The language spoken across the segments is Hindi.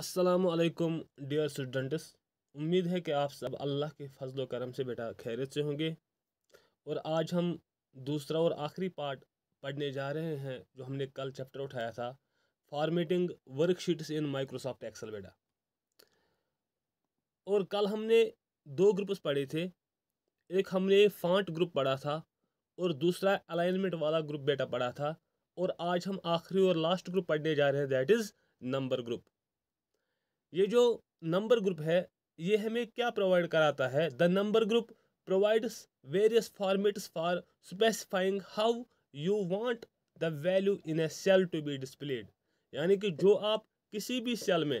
असलकम डियर स्टूडेंट्स उम्मीद है कि आप सब अल्लाह के फजल करम से बेटा खैरियत से होंगे और आज हम दूसरा और आखिरी पार्ट पढ़ने जा रहे हैं जो हमने कल चैप्टर उठाया था formatting worksheets in Microsoft Excel बेटा और कल हमने दो ग्रुप्स पढ़े थे एक हमने फॉन्ट ग्रुप पढ़ा था और दूसरा अलाइनमेंट वाला ग्रुप बेटा पढ़ा था और आज हम आखिरी और लास्ट ग्रुप पढ़ने जा रहे हैं दैट इज़ नंबर ग्रुप ये जो नंबर ग्रुप है ये हमें क्या प्रोवाइड कराता है the number group provides various formats for specifying how you want the value in a cell to be displayed यानी कि जो आप किसी भी सेल में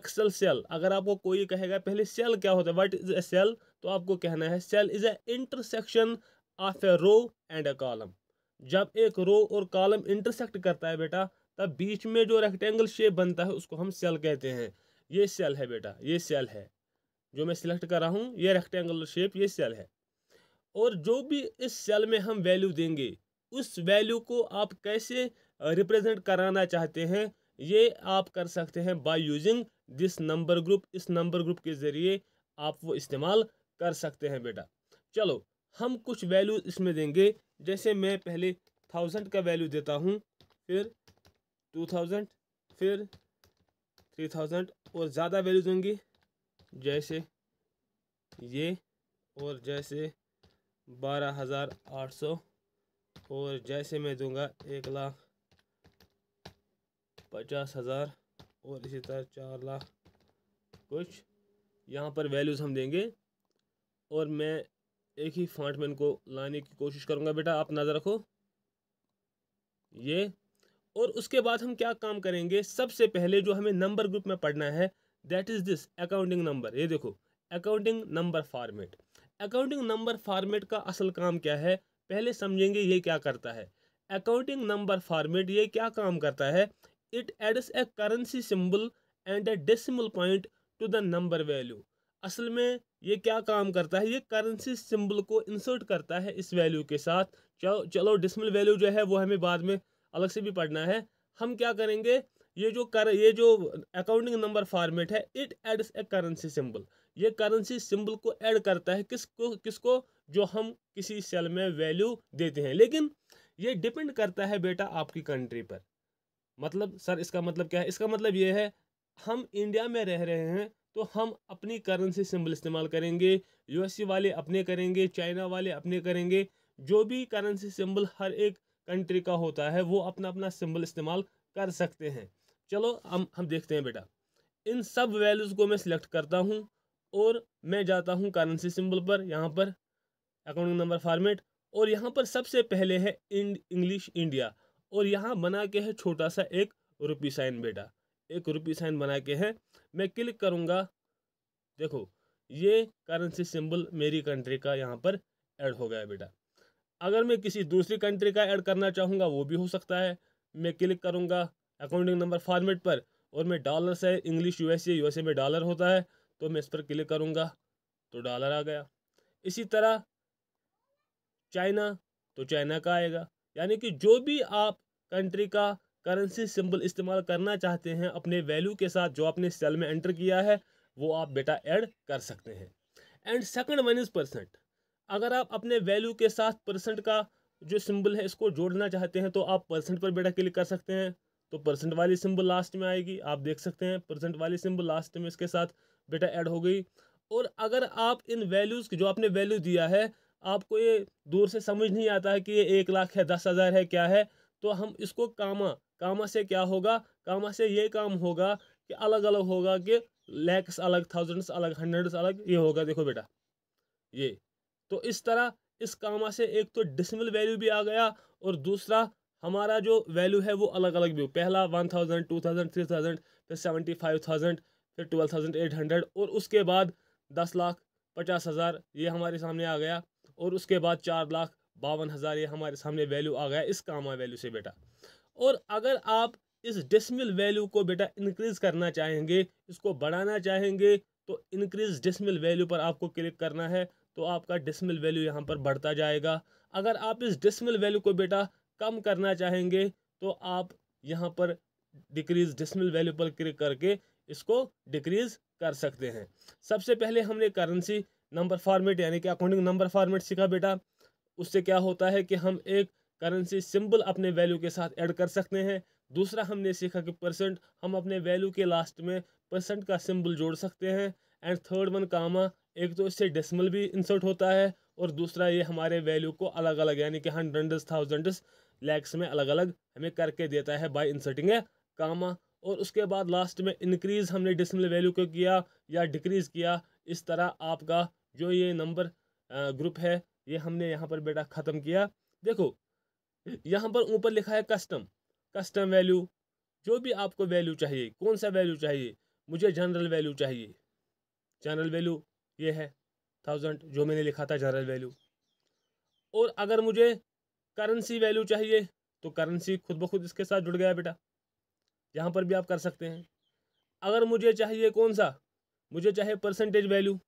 एक्सेल सेल अगर आपको कोई कहेगा पहले सेल क्या होता है व्हाट इज ए सेल तो आपको कहना है cell is a intersection of a row and a column जब एक रो और कॉलम इंटरसेक्ट करता है बेटा तब बीच में जो रेक्टेंगल शेप बनता है उसको हम सेल कहते हैं ये सेल है बेटा ये सेल है जो मैं सिलेक्ट कर रहा हूँ ये रेक्टेंगुलर शेप ये सेल है और जो भी इस सेल में हम वैल्यू देंगे उस वैल्यू को आप कैसे रिप्रेजेंट कराना चाहते हैं ये आप कर सकते हैं by using this number group इस नंबर ग्रुप के ज़रिए आप वो इस्तेमाल कर सकते हैं बेटा चलो हम कुछ वैल्यू इसमें देंगे जैसे मैं पहले थाउजेंड का वैल्यू देता हूँ फिर टू थाउजेंड फिर थ्री थाउजेंड और ज़्यादा वैल्यूज़ होंगी जैसे ये और जैसे बारह हज़ार आठ सौ और जैसे मैं दूंगा एक लाख पचास हज़ार और इसी तरह चार लाख कुछ यहाँ पर वैल्यूज़ हम देंगे और मैं एक ही फॉन्ट में इनको लाने की कोशिश करूँगा बेटा आप नज़र रखो ये और उसके बाद हम क्या काम करेंगे सबसे पहले जो हमें नंबर ग्रुप में पढ़ना है that is this accounting number ये देखो accounting number format accounting number format का असल काम क्या है पहले समझेंगे ये क्या करता है अकाउंटिंग नंबर फार्मेट ये क्या काम करता है it adds a currency symbol and a decimal point to the number value असल में ये क्या काम करता है ये करेंसी सिंबल को इंसर्ट करता है इस वैल्यू के साथ चलो चलो डिसमल वैल्यू जो है वो हमें बाद में अलग से भी पढ़ना है हम क्या करेंगे ये जो कर ये जो अकाउंटिंग नंबर फॉर्मेट है it adds a currency symbol ये करेंसी सिंबल को ऐड करता है किसको किसको जो हम किसी सेल में वैल्यू देते हैं लेकिन ये डिपेंड करता है बेटा आपकी कंट्री पर मतलब सर इसका मतलब क्या है इसका मतलब ये है हम इंडिया में रह रहे हैं तो हम अपनी करेंसी सिंबल इस्तेमाल करेंगे यूएसए वाले अपने करेंगे चाइना वाले अपने करेंगे जो भी करेंसी सिंबल हर एक कंट्री का होता है वो अपना अपना सिंबल इस्तेमाल कर सकते हैं चलो हम हम देखते हैं बेटा इन सब वैल्यूज़ को मैं सिलेक्ट करता हूँ और मैं जाता हूँ करेंसी सिंबल पर यहाँ पर अकाउंट नंबर फॉर्मेट और यहाँ पर सबसे पहले है इंड इंग्लिश इंडिया और यहाँ बना के है छोटा सा एक रुपी साइन बेटा एक रुपी साइन बना के है मैं क्लिक करूँगा देखो ये करेंसी सिंबल मेरी कंट्री का यहाँ पर ऐड हो गया बेटा अगर मैं किसी दूसरी कंट्री का ऐड करना चाहूँगा वो भी हो सकता है मैं क्लिक करूँगा अकाउंटिंग नंबर फॉर्मेट पर और मैं डॉलर से इंग्लिश एस ए में डॉलर होता है तो मैं इस पर क्लिक करूँगा तो डॉलर आ गया इसी तरह चाइना तो चाइना का आएगा यानी कि जो भी आप कंट्री का करेंसी सिंबल इस्तेमाल करना चाहते हैं अपने वैल्यू के साथ जो आपने सेल में एंटर किया है वो आप बेटा ऐड कर सकते हैं and second one is percent अगर आप अपने वैल्यू के साथ परसेंट का जो सिंबल है इसको जोड़ना चाहते हैं तो आप परसेंट पर बेटा क्लिक कर सकते हैं तो परसेंट वाली सिंबल लास्ट में आएगी आप देख सकते हैं परसेंट वाली सिंबल लास्ट में इसके साथ बेटा ऐड हो गई और अगर आप इन वैल्यूज़ की जो आपने वैल्यू दिया है आपको ये दूर से समझ नहीं आता है कि ये एक लाख है दस हज़ार है क्या है तो हम इसको कामा कामा से क्या होगा कामा से ये काम होगा कि अलग अलग होगा कि लैक्स अलग थाउजेंड्स अलग हंड्रेड्स अलग ये होगा देखो बेटा ये तो इस तरह इस कामा से एक तो डिसमल वैल्यू भी आ गया और दूसरा हमारा जो वैल्यू है वो अलग अलग भी हो पहला one thousand two thousand three thousand फिर सेवेंटी फाइव थाउजेंड फिर ट्वेल्व थाउजेंड एट हंड्रेड और उसके बाद दस लाख पचास हज़ार ये हमारे सामने आ गया और उसके बाद चार लाख बावन हज़ार ये हमारे सामने वैल्यू आ गया इस कामा वैल्यू से बेटा और अगर आप इस डेसिमल वैल्यू को बेटा इनक्रीज़ करना चाहेंगे इसको बढ़ाना चाहेंगे तो इंक्रीज डिसमिल वैल्यू पर आपको क्लिक करना है तो आपका डिसमिल वैल्यू यहाँ पर बढ़ता जाएगा अगर आप इस डिसमिल वैल्यू को बेटा कम करना चाहेंगे तो आप यहाँ पर डिक्रीज डिसमिल वैल्यू पर क्लिक करके इसको डिक्रीज कर सकते हैं सबसे पहले हमने करेंसी नंबर फॉर्मेट यानी कि अकाउंटिंग नंबर फॉर्मेट सीखा बेटा उससे क्या होता है कि हम एक करेंसी सिंबल अपने वैल्यू के साथ ऐड कर सकते हैं दूसरा हमने सीखा कि परसेंट हम अपने वैल्यू के लास्ट में परसेंट का सिंबल जोड़ सकते हैं एंड थर्ड वन कामा एक तो इससे डेसिमल भी इंसर्ट होता है और दूसरा ये हमारे वैल्यू को अलग अलग यानी कि हंड्रेड थाउजेंड लैक्स में अलग अलग हमें करके देता है बाई इंसर्टिंग ए कामा और उसके बाद लास्ट में इंक्रीज़ हमने डिसमल वैल्यू को किया या डिक्रीज़ किया इस तरह आपका जो ये नंबर ग्रुप है ये हमने यहाँ पर बेटा ख़त्म किया देखो यहाँ पर ऊपर लिखा है कस्टम कस्टम वैल्यू जो भी आपको वैल्यू चाहिए कौन सा वैल्यू चाहिए मुझे जनरल वैल्यू चाहिए जनरल वैल्यू ये है थाउजेंड जो मैंने लिखा था जनरल वैल्यू और अगर मुझे करेंसी वैल्यू चाहिए तो करेंसी खुद ब खुद इसके साथ जुड़ गया बेटा यहाँ पर भी आप कर सकते हैं अगर मुझे चाहिए कौन सा मुझे चाहिए परसेंटेज वैल्यू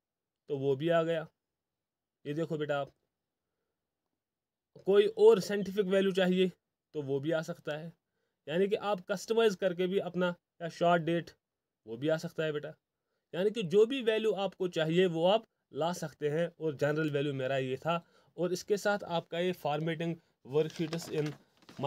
तो वो भी आ गया ये देखो बेटा आप कोई और साइंटिफिक वैल्यू चाहिए तो वो भी आ सकता है यानी कि आप कस्टमाइज़ करके भी अपना या शॉर्ट डेट वो भी आ सकता है बेटा यानी कि जो भी वैल्यू आपको चाहिए वो आप ला सकते हैं और जनरल वैल्यू मेरा ये था और इसके साथ आपका ये formatting worksheets in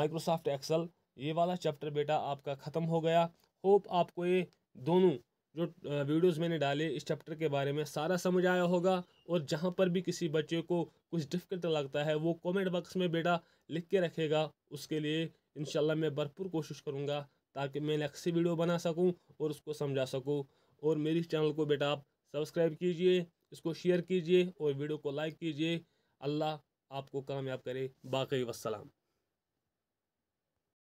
Microsoft Excel ये वाला चैप्टर बेटा आपका ख़त्म हो गया होप आपको ये दोनों जो वीडियोस मैंने डाले इस चैप्टर के बारे में सारा समझ आया होगा और जहाँ पर भी किसी बच्चे को कुछ डिफ़िकल्ट लगता है वो कमेंट बॉक्स में बेटा लिख के रखेगा उसके लिए इन मैं भरपूर कोशिश करूँगा ताकि मैं अच्छी वीडियो बना सकूँ और उसको समझा सकूँ और मेरी चैनल को बेटा आप सब्सक्राइब कीजिए इसको शेयर कीजिए और वीडियो को लाइक कीजिए अल्लाह आपको कामयाब करे बाकी वसलाम